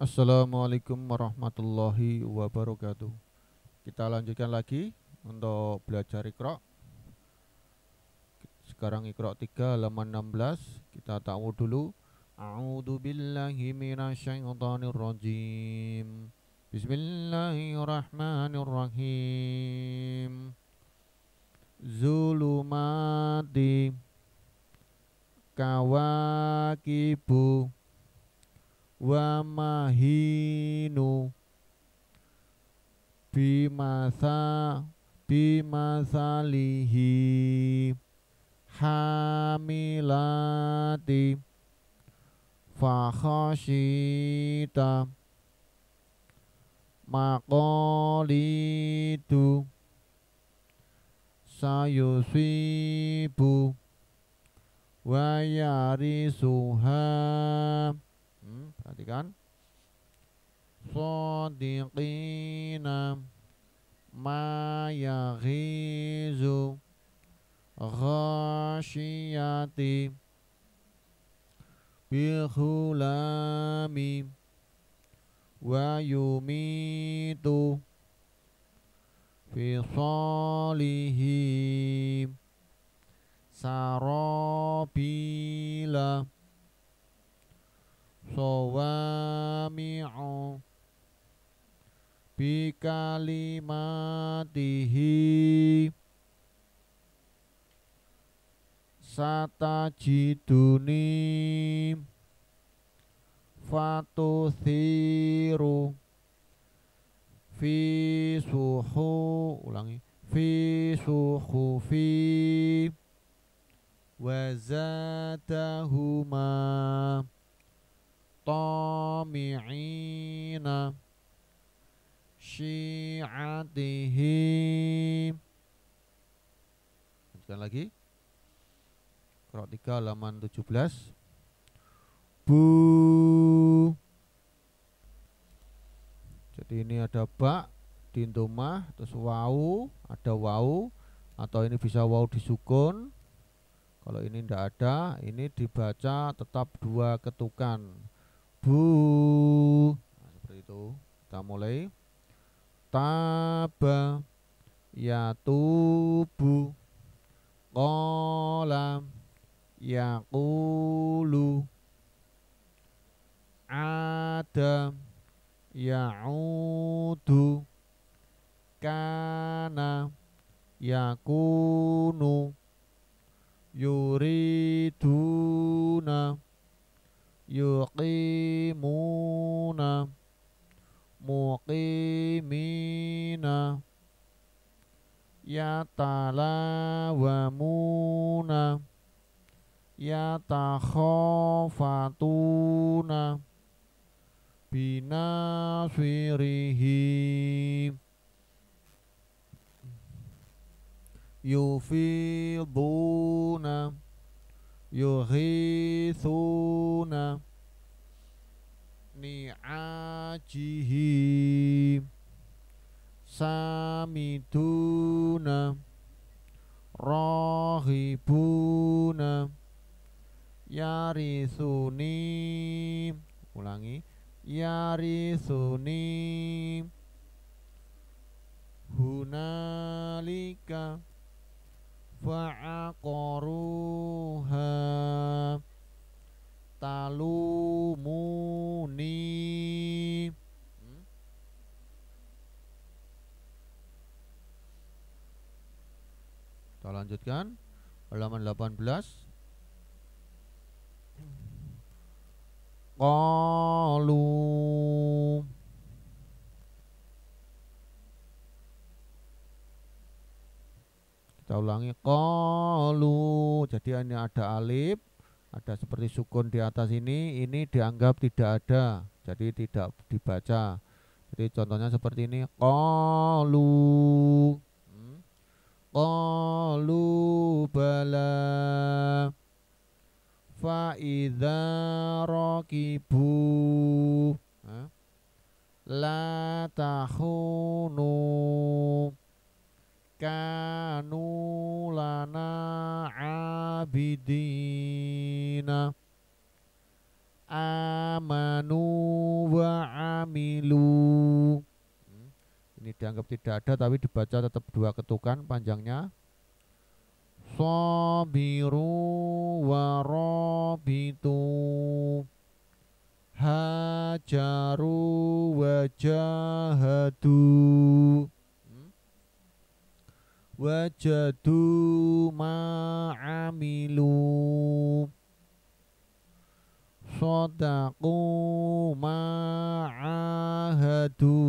Assalamualaikum warahmatullahi wabarakatuh Kita lanjutkan lagi untuk belajar ikrok. Sekarang ikrok 3 halaman 16 Kita tahu dulu A'udhu billahi minasyaitanir rajim Bismillahirrahmanirrahim Zulumati Kawakibu wa mahinu bimasa bimasalihi hamilati fakhashita maqalitu sayusibu wa yarisuha perhatikan sadiqina ma yaghizu khasyati bihulami wa yumitu fi salihim sarabila sawami'u bikalimatihi satajiduni fatuthiru fi suhu ulangi fi suhu fi, zatahuma طامعين شيعته lanjutkan lagi Kurang 3 halaman 17 Bu Jadi ini ada bak di domah terus wau ada wau atau ini bisa wau disukun kalau ini ndak ada ini dibaca tetap dua ketukan bu nah, seperti itu kita mulai taba ya tubu kolam ya kulu ada ya ya'udu kana ya yakunu yuriduna yuqimuna muqimina yatalawamuna yatakhafatuna yufiduna yufiduna yughithuna ni'ajihi samiduna rohibuna yarisuni ulangi yarisuni hunalika fa'aqaru lanjutkan halaman 18 Kalu Kita ulangi kolu Jadi hanya ada alif Ada seperti sukun di atas ini Ini dianggap tidak ada Jadi tidak dibaca Jadi contohnya seperti ini kolu kolu hmm. dianggap tidak ada tapi dibaca tetap dua ketukan panjangnya sabiru warabitu hajaru wajahadu hmm? wajadu ma'amilu sodaku ma'ahadu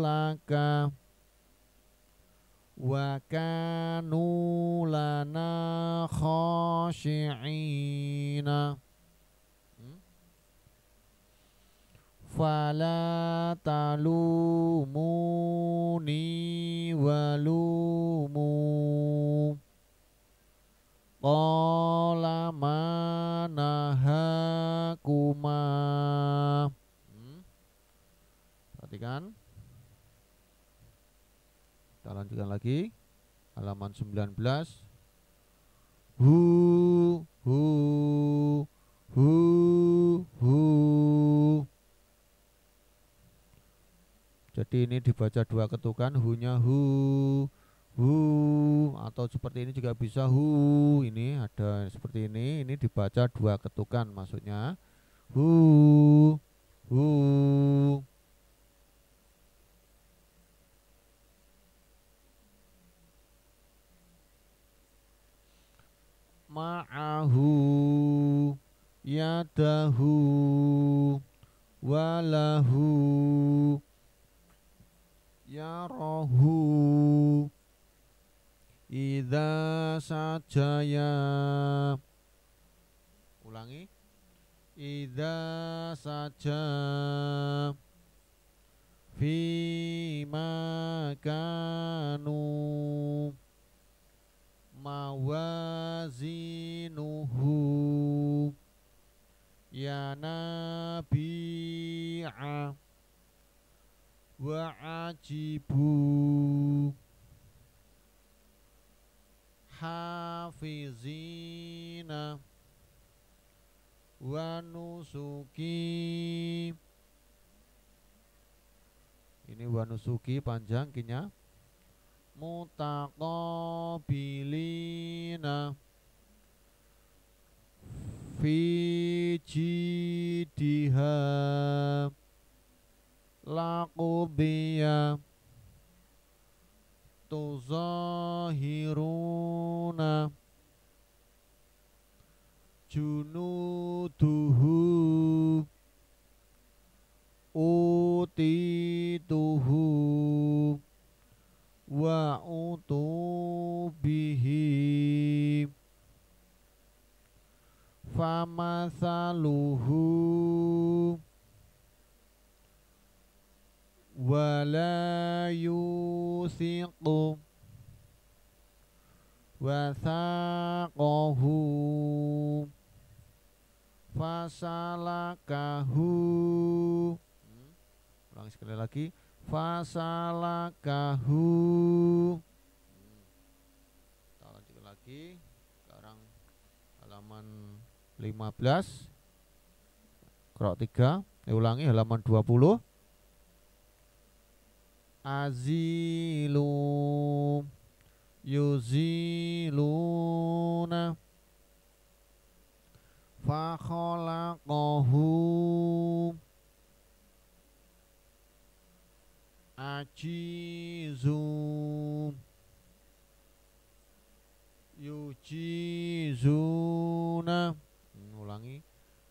laka wa kanu lana khashi'ina hmm? fala talumuni walumu qala ma halaman Kita lanjutkan lagi. Halaman 19. Hu hu hu hu. Jadi ini dibaca dua ketukan hunya hu hu atau seperti ini juga bisa hu. Ini ada seperti ini, ini dibaca dua ketukan maksudnya. Hu hu ma'ahu yadahu walahu yarahu Ida sajaya Ulangi Ida saja Fima kanu mawazinuhu ya nabi'a wa'ajibu hafizina wa nusuki ini wa nusuki panjang kinya mutaqabilina fi jidiha laqubiya tuzahiruna junuduhu tuhu wa utubihi famasaluhu wala yusiqu wasaqahu fasalakahu hmm, Ulang sekali lagi fasalakahu kita lanjutkan lagi sekarang halaman 15 Krok 3 ulangi halaman 20 Azilu Yuzi ulangi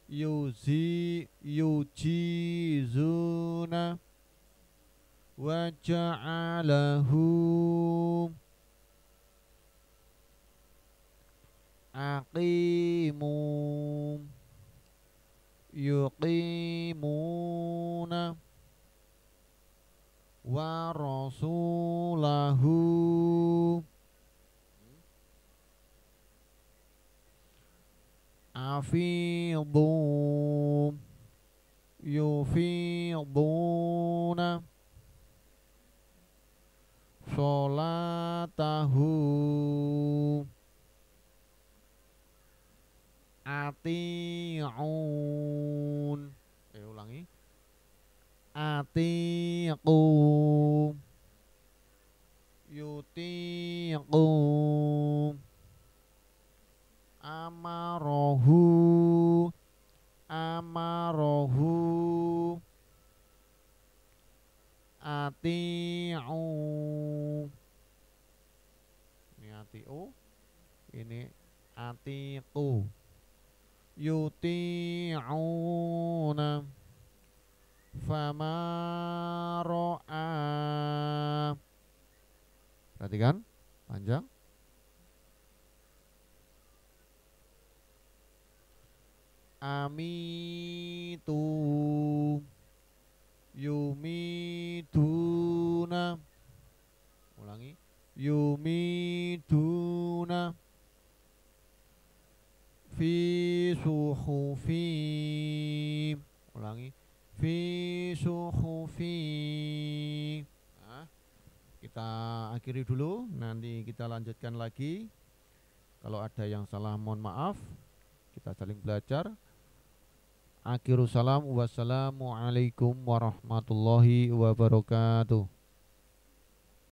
yuzi yujizuna wa ja'alahum aqimum yuqimuna wa rasulahu يفيضون يفيضون صلاته atiun eh ulangi atiqu yutiqu amarohu amarohu atiu ini atiu ini atiu, yuti'una fama ro'a perhatikan panjang amitu yumiduna ulangi yumiduna fi suhufi ulangi fi suhufi nah, kita akhiri dulu nanti kita lanjutkan lagi kalau ada yang salah mohon maaf kita saling belajar akhirussalam salam wassalamualaikum warahmatullahi wabarakatuh.